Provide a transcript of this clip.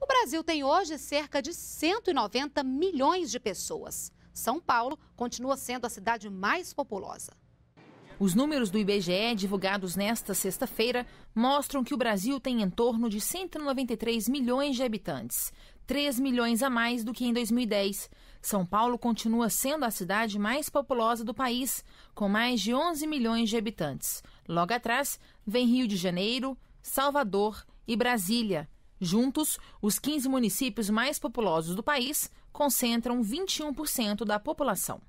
O Brasil tem hoje cerca de 190 milhões de pessoas. São Paulo continua sendo a cidade mais populosa. Os números do IBGE divulgados nesta sexta-feira mostram que o Brasil tem em torno de 193 milhões de habitantes, 3 milhões a mais do que em 2010. São Paulo continua sendo a cidade mais populosa do país, com mais de 11 milhões de habitantes. Logo atrás, vem Rio de Janeiro, Salvador e Brasília. Juntos, os 15 municípios mais populosos do país concentram 21% da população.